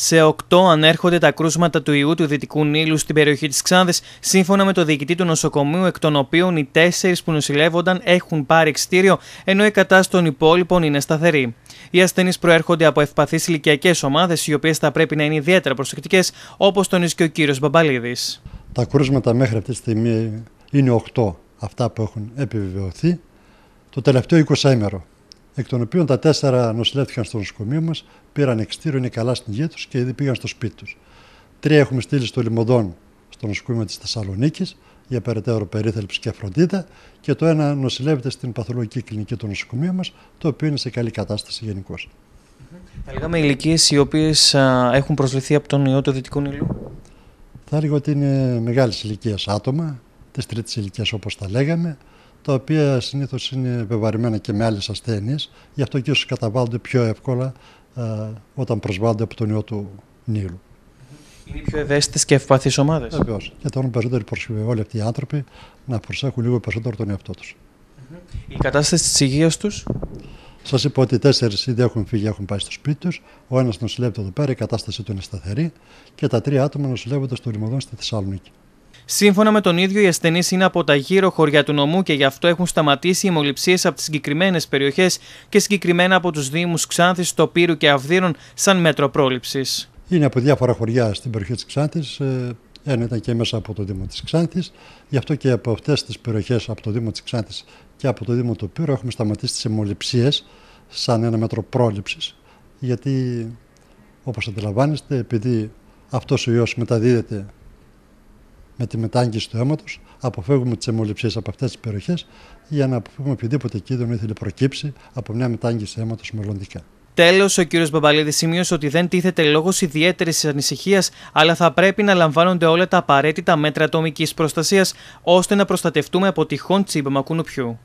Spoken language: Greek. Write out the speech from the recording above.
Σε 8 ανέρχονται τα κρούσματα του ιού του Δυτικού Νείλου στην περιοχή της Ξάνδης, σύμφωνα με το διοικητή του νοσοκομείου, εκ των οποίων οι 4 που νοσηλεύονταν έχουν πάρει εξτήριο, ενώ η κατάσταση των υπόλοιπων είναι σταθερή. Οι ασθενείς προέρχονται από ευπαθείς ηλικιακές ομάδες, οι οποίες θα πρέπει να είναι ιδιαίτερα προσεκτικές, όπως τον και ο κύριος Μπαμπαλίδης. Τα κρούσματα μέχρι αυτή τη στιγμή είναι 8 αυτά που έχουν επιβεβαιωθεί το τελευταίο 20 ημέρο εκ των οποίων τα τέσσερα νοσηλεύτηκαν στο νοσοκομείο μας, πήραν εξτήριο, είναι καλά στην υγεία τους και ήδη πήγαν στο σπίτι τους. Τρία έχουμε στείλει στο Λιμοδόν, στο νοσοκομείο της Θεσσαλονίκης, για περαιτέρω περίθαλψη και φροντίδα, και το ένα νοσηλεύεται στην παθολογική κλινική του νοσοκομείου μας, το οποίο είναι σε καλή κατάσταση γενικώς. Θα λέγαμε ηλικίες οι οποίες έχουν προσβληθεί από τον ιό του δυτικού νηλού. Θα έλεγα ότι είναι μεγάλης ηλικίας άτομα, τη τρίτη ηλικία όπως τα λέγαμε, τα οποία συνήθως είναι βεβαρημένα και με άλλες ασθένειες, γι' αυτό και ίσως καταβάλλονται πιο εύκολα α, ε, όταν προσβάλλονται από τον ιό του Νείλου. Είναι πιο ευαίσθητες και ευπαθείς ομάδες. Βεβαίως. Και τώρα περισσότεροι όλοι αυτοί οι άνθρωποι να προσέχουν λίγο περισσότερο τον εαυτό τους. Η κατάσταση της υγείας τους. Σας είπα ότι τέσσερις ήδη έχουν φύγει, έχουν πάει στο σπίτι τους. Ο ένας νοσηλεύεται εδώ πέρα, η κατάσταση του είναι σταθερή. Και τα τρία άτομα νοσηλεύονται στο λιμωδόν στη Θεσσαλονίκη. Σύμφωνα με τον ίδιο, οι ασθενείς είναι από τα γύρω χωριά του νομού και γι' αυτό έχουν σταματήσει οι μολυψίες από τις συγκεκριμένες περιοχές και συγκεκριμένα από τους Δήμους Ξάνθης, Τοπύρου και Αυδείρων, σαν μέτρο πρόληψης. Είναι από διάφορα χωριά στην περιοχή της Ξάνθης. Ε, ένα ήταν και μέσα από το Δήμο της Ξάνθης. Γι' αυτό και από αυτές τις περιοχές, από το Δήμο της Ξάνθης και από το Δήμο του Πύρου, έχουμε σταματήσει τις αιμοληψίε σαν ένα μέτρο πρόληψης. Γιατί, όπως αντιλαμβάνεστε, επειδή αυτός ο ιός μεταδίδεται με τη μετάγγιση του αίματος, αποφεύγουμε τις αιμοληψίες από αυτές τις περιοχές για να αποφύγουμε οποιοδήποτε κίνδυνο ήθελε προκύψει από μια μετάγγιση αίματος μελλοντικά. Τέλος, ο κ. Μπαμπαλίδη σημείωσε ότι δεν τίθεται λόγος ιδιαίτερης ανησυχίας, αλλά θα πρέπει να λαμβάνονται όλα τα απαραίτητα μέτρα ατομικής προστασίας ώστε να προστατευτούμε από τυχόν μακούνου πιού.